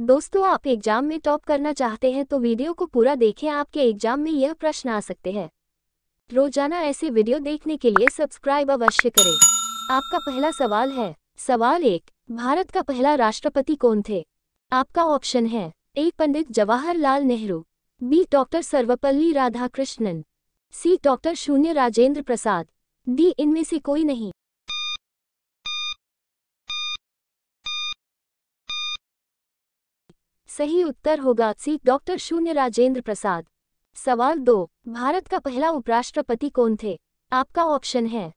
दोस्तों आप एग्जाम में टॉप करना चाहते हैं तो वीडियो को पूरा देखें आपके एग्जाम में यह प्रश्न आ सकते हैं रोजाना ऐसे वीडियो देखने के लिए सब्सक्राइब अवश्य करें आपका पहला सवाल है सवाल एक भारत का पहला राष्ट्रपति कौन थे आपका ऑप्शन है A Pandit Jawaharlal Nehru B doctor Sarvepalli Radhakrishnan C doctor शून्य राजेंद्र प्रसाद डी इनमें से कोई नहीं सही उत्तर होगा सी डॉक्टर शून्य राजेंद्र प्रसाद सवाल दो भारत का पहला उपराष्ट्रपति कौन थे आपका ऑप्शन है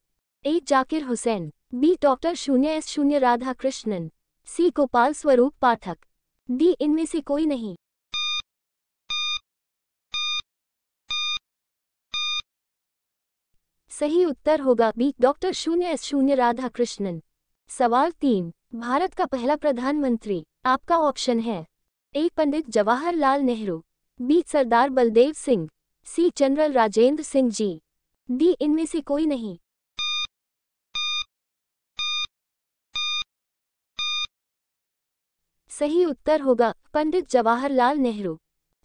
A Zakir Hussain B doctor शून्य एस शून्य राधा कृष्णन सी गोपाल स्वरूप पाठक डी इनमें से कोई नहीं सही उत्तर होगा बी डॉक्टर शून्य एस शून्य राधा कृष्णन सवाल तीन भारत का पहला प्रधानमंत्री आपका ऑप्शन है A Pandit Jawaharlal Nehru B Sardar Baldev Singh C general Rajendra Singh ji D इनमें से कोई नहीं सही उत्तर होगा पंडित जवाहरलाल नेहरू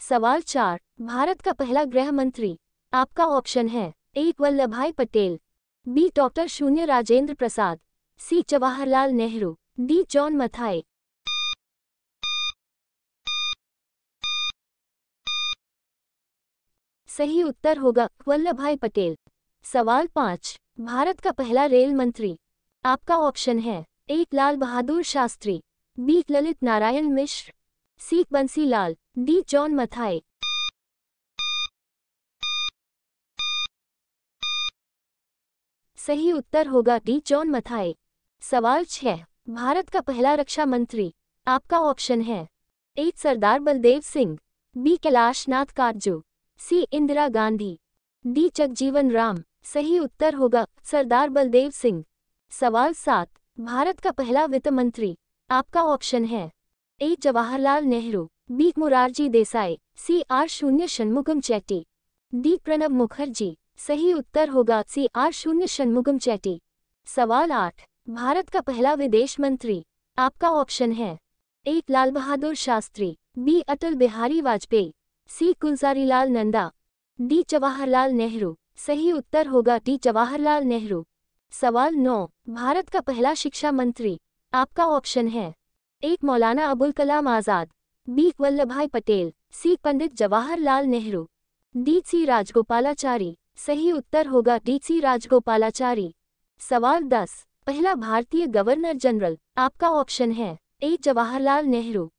सवाल चार भारत का पहला गृह मंत्री आपका ऑप्शन है ए वल्लभ भाई पटेल बी डॉक्टर शून्य Rajendra Prasad C Jawaharlal Nehru D John Mathai सही उत्तर होगा वल्लभ भाई पटेल सवाल पाँच भारत का पहला रेल मंत्री आपका ऑप्शन है एक Lal Bahadur Shastri B Lalit Narayan Mishra C Bansi Lal D John Mathai सही उत्तर होगा डी जॉन मथाई सवाल छह भारत का पहला रक्षा मंत्री आपका ऑप्शन है एक Sardar Baldev Singh B Kailash Nath Katju C Indira Gandhi D Jagjivan Ram सही उत्तर होगा सरदार बलदेव सिंह सवाल सात भारत का पहला वित्त मंत्री आपका ऑप्शन है A Jawaharlal Nehru B Morarji Desai C R शून्य शनमुगम चैटी डी प्रणब मुखर्जी सही उत्तर होगा सी आर शून्य शनमुगम चैटी सवाल आठ भारत का पहला विदेश मंत्री आपका ऑप्शन है A Lal Bahadur Shastri B Atal Bihari Vajpayee C Gulzarilal Nanda D Jawaharlal Nehru सही उत्तर होगा डी जवाहरलाल नेहरू सवाल नौ भारत का पहला शिक्षा मंत्री आपका ऑप्शन है एक Maulana Abul Kalam Azad B Vallabhbhai Patel C Pandit Jawaharlal Nehru D C Rajagopalachari सही उत्तर होगा डी सी राजगोपालाचारी सवाल दस पहला भारतीय गवर्नर जनरल आपका ऑप्शन है A Jawaharlal Nehru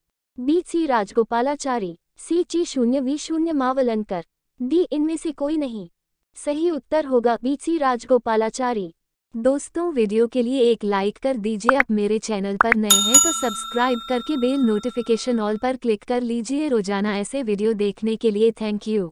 B C Rajagopalachari C ची शून्य वी शून्य मावलनकर डी इनमें से कोई नहीं सही उत्तर होगा बी सी राजगोपालाचारी दोस्तों वीडियो के लिए एक लाइक कर दीजिए आप मेरे चैनल पर नए हैं तो सब्सक्राइब करके बेल नोटिफिकेशन ऑल पर क्लिक कर लीजिए रोजाना ऐसे वीडियो देखने के लिए थैंक यू